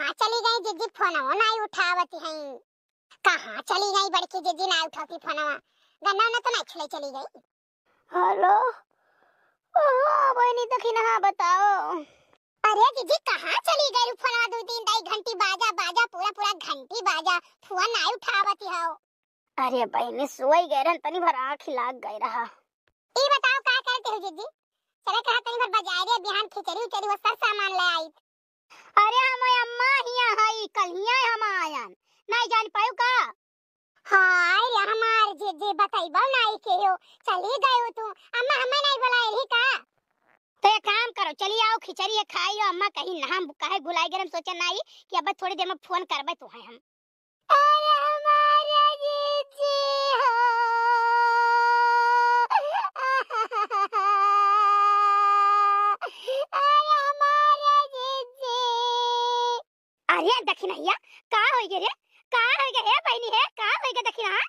कहाँ चली गई जिज्जी फोनवा नहीं उठावती हई कहाँ चली गई बड़की जिज्जी नहीं उठाती फोनवा गन्ना ना तो ना छले चली गई हेलो ओहो बहनी तखिन तो हां बताओ अरे जिज्जी कहाँ चली गई फोनवा दो दिन दई घंटी बाजा बाजा पूरा पूरा घंटी बाजा फुआ नहीं उठावती हो अरे बहनी सोई गई रहन तनी भर आंख लाग गए रहा ई बताओ का करते हो जिज्जी चला कहा तनी भर बजाए रे बिहान खिचड़ी उचड़ी वो सब सामान ले आई अरे हम अम्मा हिया हई कल हिया हम आयन नहीं जान पायो का हाय हमार जे जे बताइबो नहीं के हो चली गयो तू अम्मा हमें नहीं बुलाए रही का तो ये काम करो चली आओ खिचड़ी खाई अम्मा कहीं ना हम काहे बुलाए गए हम सोचा नहीं कि अब थोड़ी देर में फोन करबे तो हम अरे हमारा जे जे हो अरे दखिनैया का होय गे रे का होय गे ए बहनी है का होय गे दखिना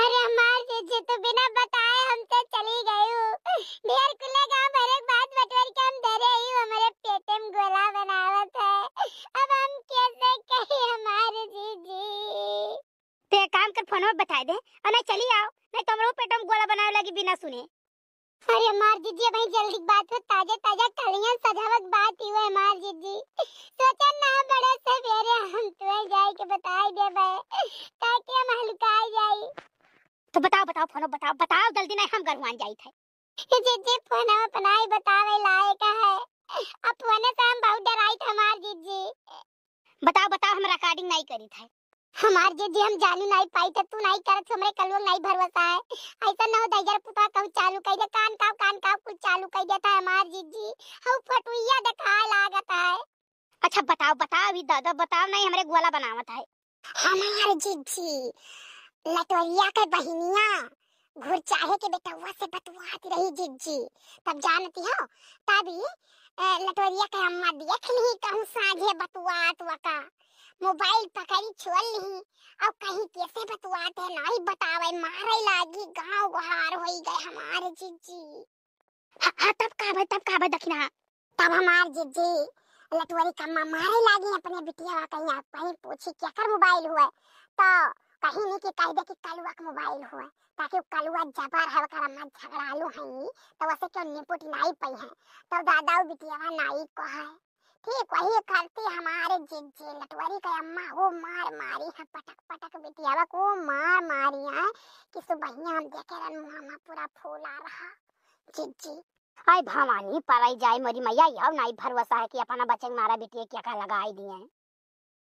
अरे मार दीजिए तो बिना बताए हम तो चली गई हूं ढेर खुले गांव भर एक बात बटवर के हम डरे ही हमारे पेट में गोला बनावत है अब हम कैसे कहे हमारे जीजी ते तो काम कर फोन में बता दे और मैं चली आओ मैं तुमरो पेट में गोला बनाने लगी बिना सुने अरे मार जी जी भाई जल्दी बात हो ताजा ताजा कलियां सजावट बात ही हुए मार जी दीजिए सोचा ना बड़े से फेरे हम तो जाए के बताई दे भाई ताकि हम हलकाई जाए तो बताओ बताओ फोनो बताओ बताओ जल्दी नहीं हम गरवान जाई थे जी जी फोनो अपना ही बतावे लायक है अब फोनो से हम बहुत डराई थे मार जी जी बताओ बताओ हम रिकॉर्डिंग नहीं करी थे हमार जे जे हम जानी नहीं पाई त तू नहीं करत हमरे कलुआ नहीं भरवता है ऐसा ना हो दैजर पुतवा कहू चालू कई दे कान का कान का कुछ चालू कई देता है हमार जीजी हम फटुइया दिखा लागत है अच्छा बताओ बताओ अभी दादा बताओ नहीं हमरे गोला बनावत है हमार जीजी लटोरिया के बहिनिया घुर चाहे के बेटवा से बतवाती रही जीजी तब जानती हो तभी लटोरिया के अम्मा देखनी कहूं साझे बतवात वका मोबाइल पकड़ी छोल ली अब कहीं कैसे बतवाते हैं नहीं बतावे मारे लागी गांव गुहार होई गए हमारे जीजी हाँ हा, तब काबे तब काबे दखना तब हमार जीजी लटवरी का कम्मा मारे लागी अपने बिटिया कहीं आप कहीं पूछी क्या कर मोबाइल हुआ तो कहीं नहीं कि कह दे कि कलुआ का मोबाइल हुआ ताकि कलुआ जबर है वकर झगड़ा लो है तो वैसे क्यों निपुट नहीं पई है तो दादा बिटिया नहीं को है ठीक वही करती हमारे जिज्जी लटवरी का अम्मा वो मार मारी है पटक पटक बिटियावा को मार मारी है कि सुबहिया हम देखे रन मामा पूरा फूला रहा जिज्जी आई भवानी पराई जाए मोरी मैया यह नाई भरोसा है कि अपना बचन मारा बेटी क्या का लगाई दिए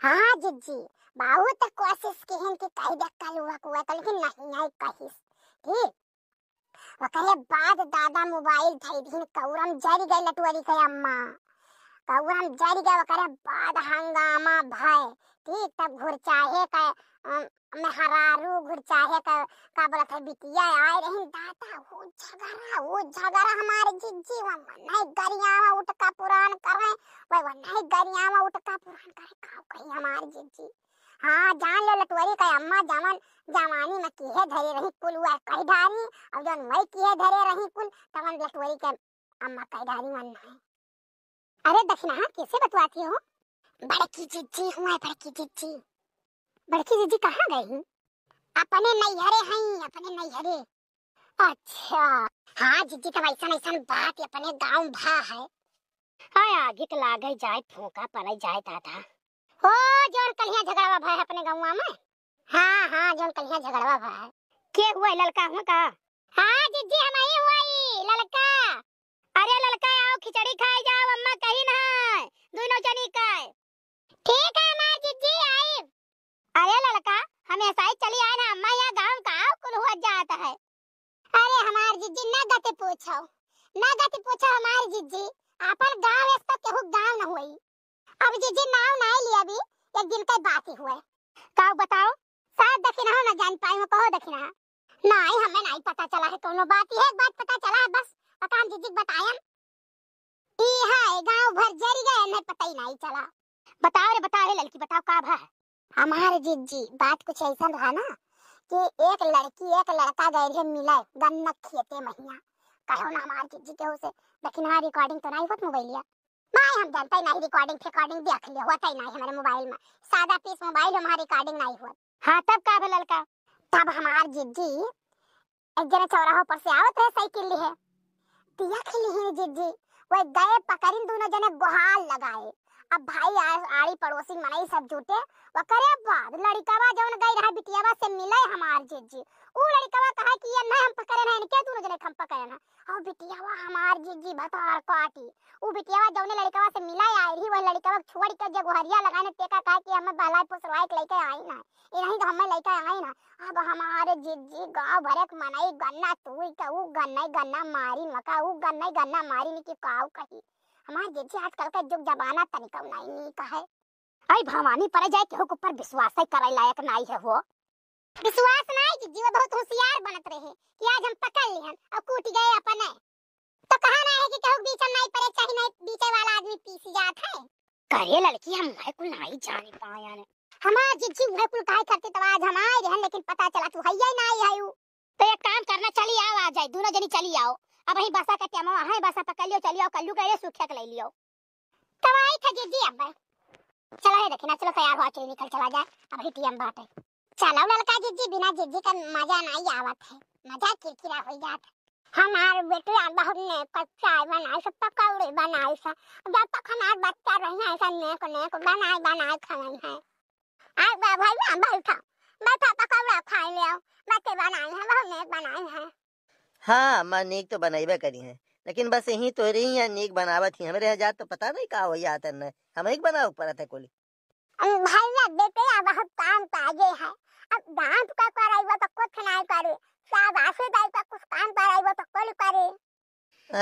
हाँ जिज्जी बहुत तो कोशिश की हैं कि कही दे कल हुआ कुआ तो लेकिन नहीं आई कहिस ठीक वकरे बाद दादा मोबाइल धई दिन कौरम जरी गई लटुअरी के अम्मा कौआ जड़ गया करे बाद हंगामा भय ठीक तब घुर चाहे क मैं हरारू घुर चाहे क का बोला था बिटिया आए रही दाता वो झगड़ा वो झगड़ा हमारे जिज्जी वो नहीं गरिया में उठ का पुराण रहे वो वो नहीं गरिया में उठ का पुराण कर का कही हमारे जिज्जी हाँ जान लो लटवरी का अम्मा जवान जवानी में किहे धरे रही कुल हुआ कही धारी और जौन मई किहे धरे रही कुल तवन लटवरी के अम्मा कही धारी मन नहीं अरे दक्षिणा कैसे बतवाती हो बड़की जिज्जी हूँ बड़की जिज्जी बड़की जिज्जी कहाँ गई अपने नैहरे हैं अपने नैहरे अच्छा हाँ जिज्जी तब ऐसा ऐसा बात अपने गांव भा है हाँ आगे तो ला गई जाए फूका पर जाए दादा हो जोन कलिया झगड़ावा भाई अपने गाँव में हाँ हाँ जोन कलिया झगड़ावा भाई के हुआ है लड़का हूँ का हाँ जिज्जी हम आई हुआ ललका अरे ललका आओ खिचड़ी खाई जा विनो जनी का है ठीक है ना जीजी आई अरे लड़का हम ऐसा ही चली आए ना अम्मा यहाँ गांव का कुल हुआ जाता है अरे हमार जीजी ना गति पूछो ना गति पूछो हमार जीजी अपन गांव इस तो केहू गांव ना हुई अब जीजी नाव ना लिया भी एक दिन का बात ही हुआ का बताओ शायद हो ना जान पाई हो कहो दखिना ना आई हमें नहीं पता चला है कोनो बात ही है एक बात पता चला है बस अकाम जीजी बताया इहा गांव भर जरी गए नहीं पता ही नहीं चला बताओ रे बताओ रे लड़की बताओ का भा हमारे जीजी बात कुछ ऐसा रहा ना कि एक लड़की एक लड़का गए थे मिले गन्ना खेते महिया कहो ना हमारे जीजी के उसे लेकिन हाँ रिकॉर्डिंग तो नहीं होत मोबाइल या माय हम जानते नहीं रिकॉर्डिंग रिकॉर्डिंग देख लिया होता ही नहीं हमारे मोबाइल में सादा पीस मोबाइल हमारी रिकॉर्डिंग नहीं हुआ हाँ तब का भा लड़का तब हमार जीजी एक जना चौराहों पर से आवत है साइकिल लिए दिया खेली है जीजी वे गए पकड़िन दोनों जने गुहार लगाए अब भाई आ, आड़ी पड़ोसी मने सब जुटे करे बाद लड़कावा जौन गई रहा बिटियावा से मिले हमार जीजी ऊ लड़कावा कहे कि ये ना हम पकड़े ना इनके तू जने हम पकड़े ना और बिटियावा हमार जीजी बतार काटी ऊ बिटियावा जौन लड़कावा से मिला आई रही वो लड़कावा छोड़ के जब हरिया लगाने टेका कहे कि हमें बहलाय पुसरवाए लेके आई ना ये नहीं तो हमें लेके आई ना अब हमारे जीजी गांव भर भरक मनाई गन्ना तू का ऊ गन्ना गन्ना मारी मका ऊ गन्ना गन्ना मारी नी कि काऊ कही हमार जेजी आजकल का जो जमाना तनिका उनाई नहीं का है आई भवानी पर जाए केहू तो के ऊपर विश्वास ही करे लायक नहीं है वो विश्वास नहीं कि जीव बहुत होशियार बनत रहे कि आज हम पकड़ लिए हैं और कूट गए अपने तो कहा ना है कि केहू बीच में नहीं पड़े चाहे नहीं बीचे वाला आदमी पीस जात है करे लड़की हम मैं कुल नहीं जाने पाया ने हमार जिज्जी उहे कुल काहे करते तो आज हम आए रहे लेकिन पता चला तू है ही नहीं है तो एक काम करना चली आओ आ जाए दोनों जनी चली आओ अब अही बसा के टेमो अही बसा पकड़ लियो चलियो कल्लू करे सुखक ले लियो कवाई तो खजीजी अब चला है देखना चलो तैयार हो चली निकल चला जाए अब ही टीएम बात है चलो लड़का जीजी बिना जीजी का मजा नहीं आवत है मजा किरकिरा हो जात हमार बेटी आ बहुत ने कच्चाई बनाई सब पकौड़े बनाई सा जब तक हमार बच्चा रही ऐसा नेक नेक बनाई बनाई खाना है आ बा भाई मैं बैठा पकौड़ा खा लियो बच्चे बनाई है बहुत नेक बनाई है हाँ मां नेक तो बनैबे करी है लेकिन बस यही तो रही है नेक बनावा थी हमारे यहाँ तो पता नहीं कहा हो जाता न हम एक बनाव पड़ा था कोली भैया बेटे अब हम काम पाजे है अब दांत का कराइबो तो कुछ नहीं करे शाबाशी दाई का कुछ काम कराइबो तो कोली करे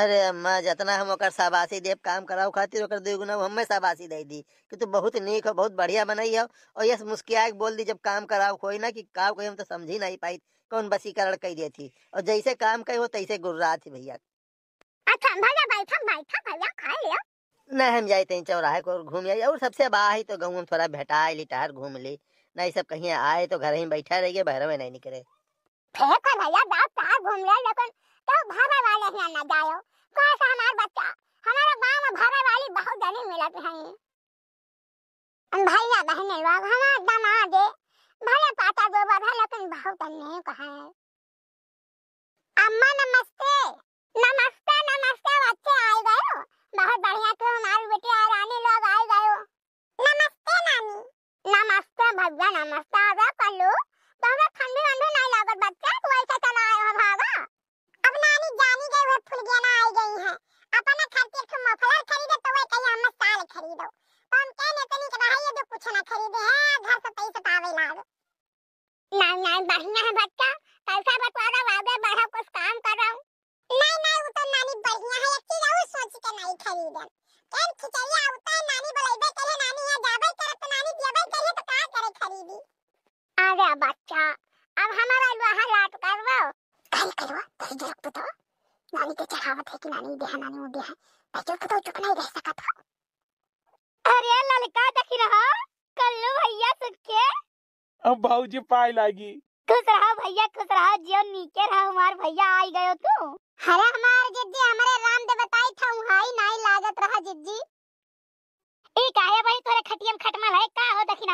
अरे अम्मा जितना हम ओकर शाबाशी देव काम कराओ खातिर ओकर दो गुना हमें शाबाशी दे दी कि तू तो बहुत नीक हो बहुत बढ़िया बनाई हो और यस मुस्किया बोल दी जब काम कराओ कोई ना कि काम कोई हम तो समझ ही नहीं पाई कौन बसीकरण कही दे थी और जैसे काम कही हो तैसे गुर रहा थी भैया अच्छा, न हम जाए थे चौराहे को घूम आई और सबसे बाहर तो गहू में थोड़ा भेटा लिटार घूम ली नहीं सब कहीं आए तो घर ही बैठा रहिए बाहर में नहीं निकले तो भैया भला पाता गोबर है लेकिन बहुत अन्य कहा है अम्मा नमस्ते नमस्ते नमस्ते बच्चे आ गए हो बहुत बढ़िया तुम हमारे बेटे और रानी लोग आ गए हो नमस्ते नानी नमस्ते भैया नमस्ते आ गए पल्लू तो हमें ठंडी ठंडी नहीं लागत बच्चे तू ऐसे चला आए हो भागा अब नानी जानी गए वो फुलगियाना आई गई है अपना खर्चे के मफलर खरीदे तो वही कहीं हम साल खरीदो मेरा बच्चा अब हमारा लुहा लाट करवो कहीं करो तेरी जरूर तो नानी के चढ़ावत है कि नानी बिहान नानी वो बिहान है बच्चों को तो चुप नहीं रह सका था अरे ललका देखी रहा कल लो भैया सुन के अब भाऊजी पाय लागी खुश रहो भैया खुश रहो जियो नीचे रहो हमार भैया आई गयो तू अरे हमार जिद्दी हमरे राम दे बताई था हाई नहीं लागत रहा जिद्दी ई काहे भाई तोरे खटियम खटमल है का हो देखी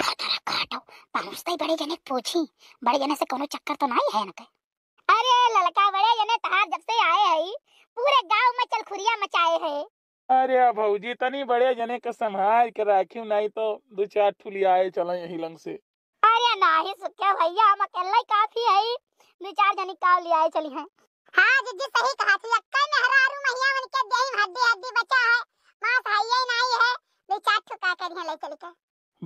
घर घर पहुंचते ही बड़े जने पूछी बड़े जने से कोनो चक्कर तो नहीं है कहीं अरे ललका बड़े जने तार तो जब से आए हैं पूरे गांव में चल खुरिया मचाए हैं अरे हाँ भौजी तनी बड़े जने के संभाल के राखी नहीं तो दो चार आए चलो यही लंग से अरे नाही सुख्या भैया हम अकेले काफी है दो चार जने काव ले आए चली हैं हाँ जीजी सही कहा थी अक्का मेहरारू महिया मन के देही हड्डी हड्डी बचा है मां भाई नहीं है बेचार ठुका कर ले चली का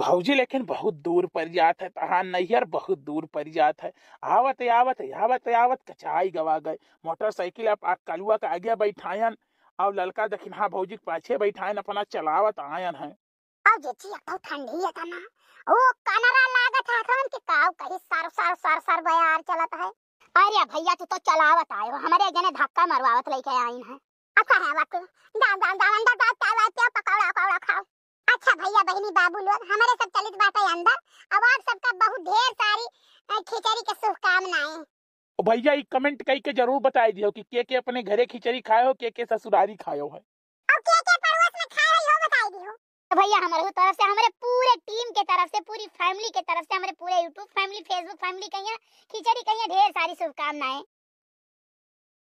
भौजी लेकिन बहुत दूर पर जात है तहा तो नैहर बहुत दूर पर जात है आवत आवत आवत आवत कचाई गवा गए मोटरसाइकिल आप कलुआ के आगे बैठायन और ललका देखिन हाँ भाजी के पाछे बैठायन अपना चलावत आयन है ठंडी है ओ कनरा लागत है कौन के काव बयार चलत है अरे भैया तू तो चलावत आयो हमारे जने धक्का मरवावत लेके आइन है अच्छा है अच्छा भैया बहनी बाबू लोग हमारे सब चलित बाटा अंदर अब आप सबका बहुत ढेर सारी खिचड़ी के शुभकामनाएं भैया ये कमेंट कई के जरूर बताई दियो कि के के अपने घरे खिचड़ी खाए हो के के ससुरारी खाए हो और के के पड़ोस में खाए हो बताई दियो तो भैया हमारे तरफ से हमारे पूरे टीम के तरफ से पूरी फैमिली के तरफ से हमारे पूरे YouTube फैमिली Facebook फैमिली कहिए खिचड़ी कहिए ढेर सारी शुभकामनाएं